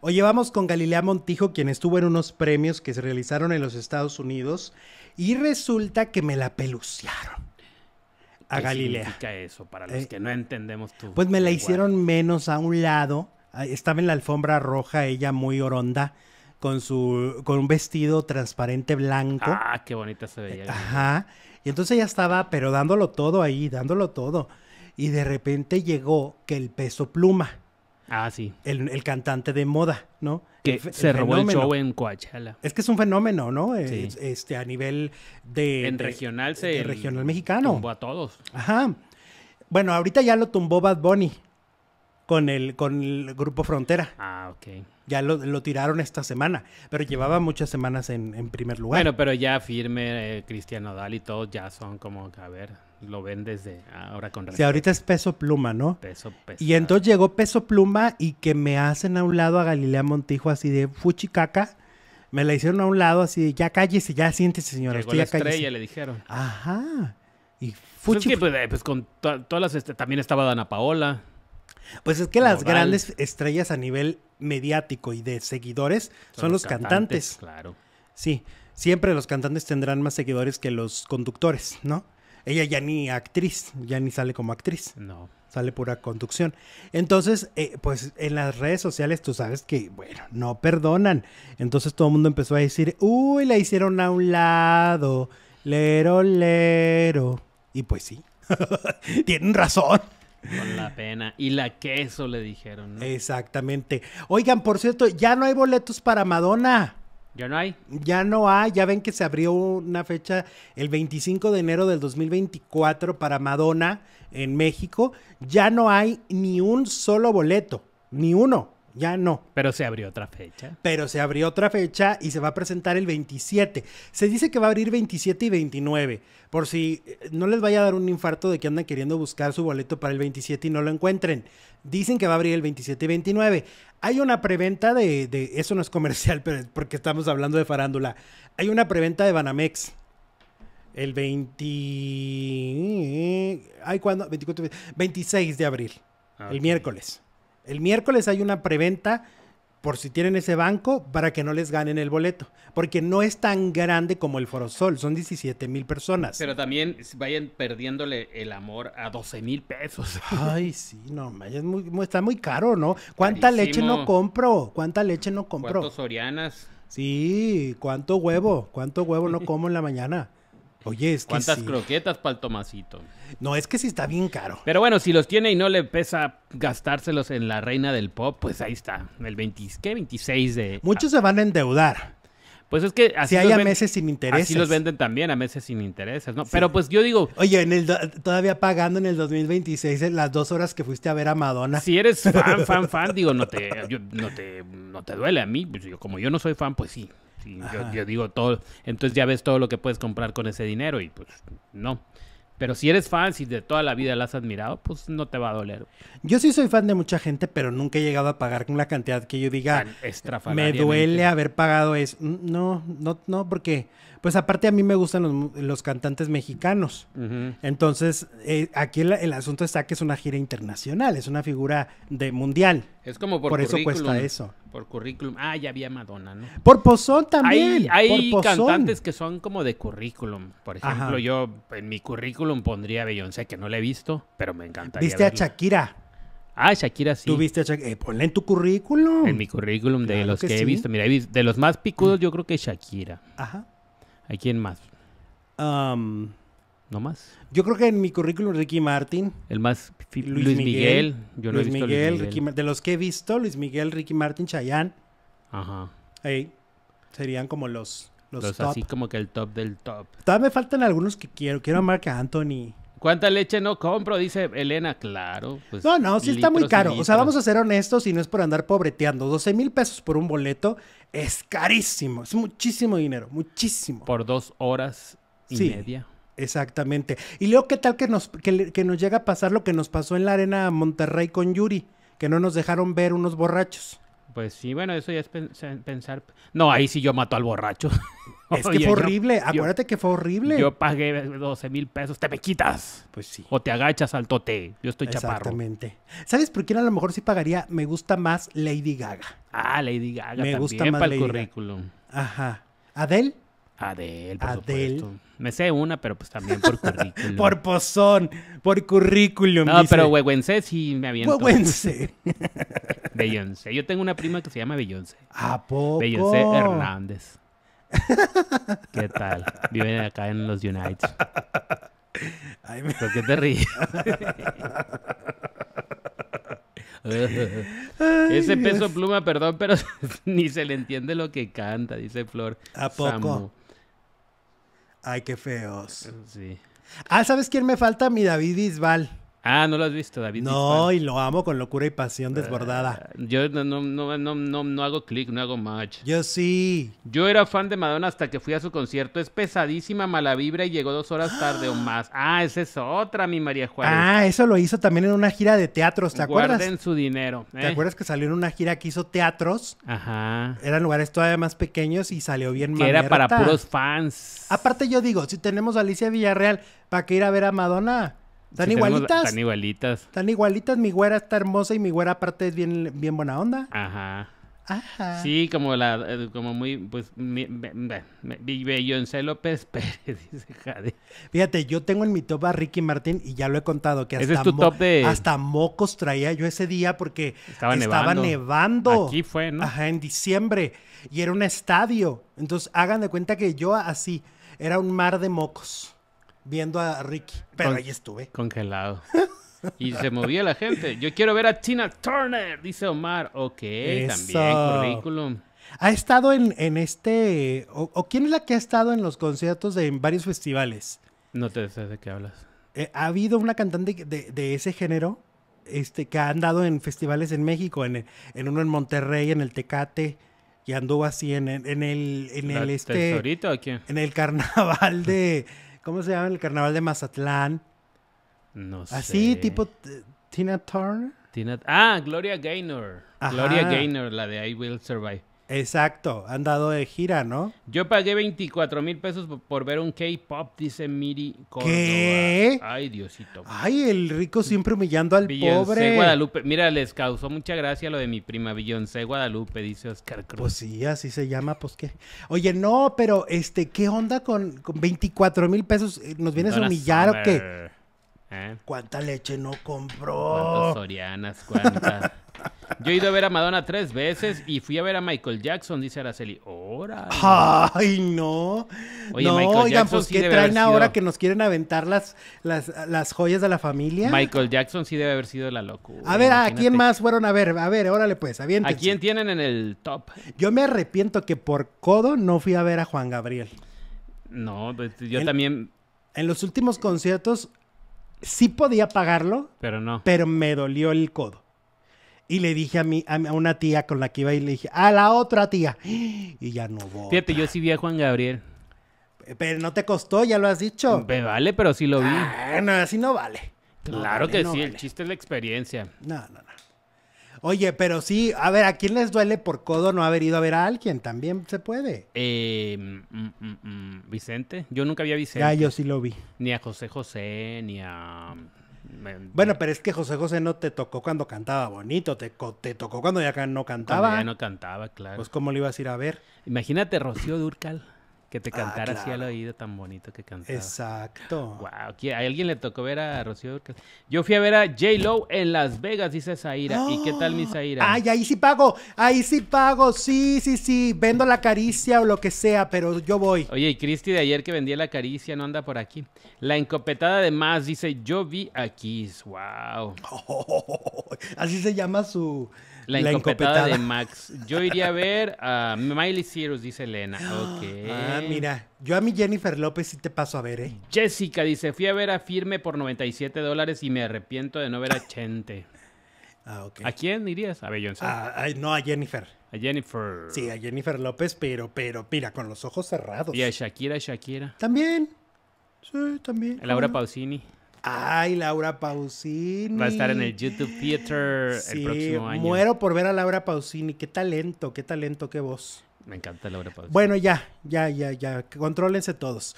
Oye, vamos con Galilea Montijo, quien estuvo en unos premios que se realizaron en los Estados Unidos y resulta que me la peluciaron a ¿Qué Galilea. significa eso para los eh, que no entendemos tú? Pues me la hicieron menos a un lado. Estaba en la alfombra roja, ella muy oronda, con su con un vestido transparente blanco. Ah, qué bonita se veía. ajá. Y entonces ella estaba, pero dándolo todo ahí, dándolo todo. Y de repente llegó que el peso pluma. Ah, sí. El, cantante de moda, ¿no? Que se robó el show en Coachala. Es que es un fenómeno, ¿no? Sí. Este, a nivel de... En regional regional mexicano. Tumbó a todos. Ajá. Bueno, ahorita ya lo tumbó Bad Bunny con el, con el grupo Frontera. Ah, ok. Ya lo, tiraron esta semana, pero llevaba muchas semanas en, primer lugar. Bueno, pero ya firme, Cristiano eh, Cristian y todos ya son como, a ver, lo ven desde ahora con Si sí, ahorita es peso pluma, ¿no? Peso, Y entonces llegó peso pluma y que me hacen a un lado a Galilea Montijo así de fuchi caca Me la hicieron a un lado así de ya cállese, ya siéntese, señora. estrella, le dijeron. Ajá. Y pues fuchi. Pues, eh, pues, con todas las. Este, también estaba Dana Paola. Pues es que las grandes estrellas a nivel mediático y de seguidores son, los, cantantes. Claro. Sí, siempre los cantantes tendrán más seguidores que los conductores, ¿no? Ella ya ni actriz, ya ni sale como actriz. No. Sale pura conducción. Entonces, eh, pues en las redes sociales tú sabes que, bueno, no perdonan. Entonces todo el mundo empezó a decir, uy, la hicieron a un lado, lero, lero. Y pues sí, tienen razón. Con la pena. Y la queso le dijeron, ¿no? Exactamente. Oigan, por cierto, ya no hay boletos para Madonna. ¿Ya no hay? Ya no hay, ya ven que se abrió una fecha el 25 de enero del 2024 para Madonna en México. Ya no hay ni un solo boleto, ni uno ya no. Pero se abrió otra fecha. Pero se abrió otra fecha y se va a presentar el 27. Se dice que va a abrir 27 y 29, por si eh, no les vaya a dar un infarto de que andan queriendo buscar su boleto para el 27 y no lo encuentren. Dicen que va a abrir el 27 y 29. Hay una preventa de, de eso no es comercial, pero porque estamos hablando de farándula. Hay una preventa de Banamex. El 20... ¿Hay eh, ¿cuándo? 24, 26 de abril. Ah, el miércoles. El miércoles hay una preventa por si tienen ese banco para que no les ganen el boleto, porque no es tan grande como el Forosol, son 17 mil personas. Pero también vayan perdiéndole el amor a 12 mil pesos. Ay, sí, no, es está muy caro, ¿no? ¿Cuánta leche no compro? ¿Cuánta leche no compro? ¿Cuántos Sorianas? Sí, ¿cuánto huevo? ¿Cuánto huevo no como en la mañana? Oye, es ¿Cuántas croquetas para el Tomasito? No, es que sí está bien caro. Pero bueno, si los tiene y no le pesa gastárselos en la reina del pop, pues ahí está. El 20, ¿qué? 26 de... Muchos se van a endeudar. Pues es que así. Si hay a meses sin intereses. Así los venden también a meses sin intereses, ¿no? Pero pues yo digo. Oye, todavía pagando en el 2026 las dos horas que fuiste a ver a Madonna. Si eres fan, fan, fan, digo, no te, no te, duele a mí. Pues como yo no soy fan, pues sí yo, digo todo, entonces ya ves todo lo que puedes comprar con ese dinero y pues no. Pero si eres fan, si de toda la vida la has admirado, pues no te va a doler. Yo sí soy fan de mucha gente, pero nunca he llegado a pagar con la cantidad que yo diga. Me duele haber pagado es No, no, no, porque pues aparte a mí me gustan los, los cantantes mexicanos. Entonces, eh, aquí el, asunto está que es una gira internacional, es una figura de mundial. Es como por, por eso cuesta eso. Por currículum. Ah, ya había Madonna, ¿no? Por pozón también. Hay, cantantes que son como de currículum. Por ejemplo, yo en mi currículum pondría a Beyoncé, que no la he visto, pero me encantaría. ¿Viste a Shakira? Ah, Shakira sí. Tuviste a Shakira. Eh, ponla en tu currículum. En mi currículum de los que, he visto. Mira, de los más picudos, yo creo que Shakira. Ajá. hay quién más? Um, no más. Yo creo que en mi currículum Ricky Martin. El más. Luis, Miguel. Yo no Luis, Miguel, de los que he visto, Luis Miguel, Ricky Martin, Chayanne. Ajá. serían como los. Los, así como que el top del top. Todavía me faltan algunos que quiero. Quiero a Anthony. ¿Cuánta leche no compro? Dice Elena, claro. Pues, no, no, sí está muy caro. O sea, vamos a ser honestos y no es por andar pobreteando. 12 mil pesos por un boleto es carísimo. Es muchísimo dinero, muchísimo. Por dos horas y sí. media. Exactamente. Y luego, ¿qué tal que nos, que, nos llega a pasar lo que nos pasó en la arena Monterrey con Yuri? Que no nos dejaron ver unos borrachos. Pues sí, bueno, eso ya es pensar. No, ahí sí yo mato al borracho. Es que fue horrible, acuérdate que fue horrible. Yo pagué 12 mil pesos, te me quitas. Pues sí. O te agachas al tote, yo estoy chaparro. Exactamente. ¿Sabes por quién a lo mejor sí pagaría? Me gusta más Lady Gaga. Ah, Lady Gaga. Me gusta más para el Lady currículum. Ajá. ¿Adel? Adel, por Supuesto. Me sé una, pero pues también por currículum. por pozón, por currículum. No, pero pero Huehuense sí me aviento. Huehuense. Beyoncé. Yo tengo una prima que se llama Beyoncé. ¿A poco? Beyoncé Hernández. ¿Qué tal? Vive acá en los United. Ay, me... ¿Por qué te ríes? Ese peso pluma, perdón, pero ni se le entiende lo que canta, dice Flor. ¿A poco? Ay, qué feos. Sí. Ah, ¿sabes quién me falta? Mi David Bisbal. Ah, no lo has visto, David. No, y lo amo con locura y pasión desbordada. Ah, yo no, no, no, no, no, hago clic, no hago match. Yo sí. Yo era fan de Madonna hasta que fui a su concierto. Es pesadísima, mala vibra y llegó dos horas tarde o más. Ah, esa es otra, mi María Juárez. Ah, eso lo hizo también en una gira de teatros, ¿te acuerdas? Guarden su dinero. ¿Te ¿eh? acuerdas que salió en una gira que hizo teatros? Ajá. Eran lugares todavía más pequeños y salió bien Que era para puros fans. Aparte yo digo, si tenemos a Alicia Villarreal, ¿para qué ir a ver a Madonna? Tan igualitas. Tan igualitas. Tan igualitas. Mi güera está hermosa y mi güera aparte es bien, bien buena onda. Ajá. Ajá. Sí, como la, eh, como muy, pues, mi, yo López Pérez, dice Jade. Fíjate, yo tengo en mi top a Ricky Martín y ya lo he contado que hasta, mocos traía yo ese día porque estaba, nevando. nevando. Aquí fue, ¿no? Ajá, en diciembre y era un estadio. Entonces, hagan de cuenta que yo así, era un mar de mocos viendo a Ricky. Pero ahí estuve. Congelado. Y se movía la gente. Yo quiero ver a Tina Turner, dice Omar. Ok, Eso. también, currículum. Ha estado en, este. O, quién es la que ha estado en los conciertos de varios festivales? No te sé de qué hablas. Eh, ha habido una cantante de, ese género este, que ha andado en festivales en México, en, uno en Monterrey, en el Tecate, y anduvo así en, el. En el, este, tesorito, ¿o En el carnaval de. ¿Cómo se llama el carnaval de Mazatlán? No sé. Así, tipo Tina Turner. Tina... Ah, Gloria Gaynor. Gloria Gaynor, la de I Will Survive. Exacto, han dado de gira, ¿no? Yo pagué 24 mil pesos por ver un K-pop, dice Miri Córdoba. ¿Qué? Ay, Diosito. Ay, el rico siempre humillando al Beyoncé pobre. Guadalupe. Mira, les causó mucha gracia lo de mi prima Beyoncé Guadalupe, dice Oscar Cruz. Pues sí, así se llama, pues qué. Oye, no, pero este, ¿qué onda con, con 24 mil pesos? Eh, ¿Nos vienes a humillar o qué? ¿Eh? ¿Cuánta leche no compró? ¿Cuántas sorianas? ¿Cuántas? Yo he ido a ver a Madonna tres veces y fui a ver a Michael Jackson, dice Araceli. ¡Órale! ¡Ay, no! Oye, Michael oigan, pues, traen ahora que nos quieren aventar las, las, joyas de la familia? Michael Jackson sí debe haber sido la locura. A ver, ¿a quién más fueron a ver? A ver, órale pues, aviéntense. ¿A quién tienen en el top? Yo me arrepiento que por codo no fui a ver a Juan Gabriel. No, pues, yo también... En los últimos conciertos sí podía pagarlo. Pero no. Pero me dolió el codo. Y le dije a, mí a una tía con la que iba y le dije, a la otra tía. Y ya no voy. Fíjate, yo sí vi a Juan Gabriel. Pero no te costó, ya lo has dicho. Me vale, pero sí lo vi. Ah, así no vale. claro que sí, el chiste es la experiencia. No, no, no. Oye, pero sí, a ver, ¿a quién les duele por codo no haber ido a ver a alguien? También se puede. Eh, mm, mm, mm, Vicente, yo nunca había a Vicente. Ya, yo sí lo vi. Ni a José José, ni a bueno, pero es que José José no te tocó cuando cantaba bonito, te, te tocó cuando ya no cantaba. ya no cantaba, claro. Pues cómo le ibas a ir a ver. Imagínate Rocío Durcal. Que te ah, cantara así al oído tan bonito que cantaba. Exacto. Wow, ¿a alguien le tocó ver a Rocío Yo fui a ver a J. Lo en Las Vegas, dice Zaira. ¿Y qué tal mi ah, Zaira? Ay, ahí sí pago, ahí sí pago, sí, sí, sí. Vendo la caricia o lo que sea, pero yo voy. Oye, y Cristi de ayer que vendía la caricia no anda por aquí. La encopetada de más dice, yo vi a Kiss. Wow. así se llama su la, incompetada, de Max. Yo iría a ver a Miley Cyrus, dice Elena. Ah, mira. Yo a mi Jennifer López sí te paso a ver, ¿eh? Jessica dice: Fui a ver a Firme por 97 dólares y me arrepiento de no ver a Chente. Ah, ok. ¿A quién irías? A Beyoncé. Ah, no, a Jennifer. A Jennifer. Sí, a Jennifer López, pero, pero, mira, con los ojos cerrados. Y a Shakira, Shakira. También. Sí, también. A Laura Pausini. Ay, Laura Pausini. Va a estar en el YouTube Theater el próximo año. Muero por ver a Laura Pausini. Qué talento, qué talento, qué voz. Me encanta Laura Pausini. Bueno, ya, ya, ya, ya. Contrólense todos.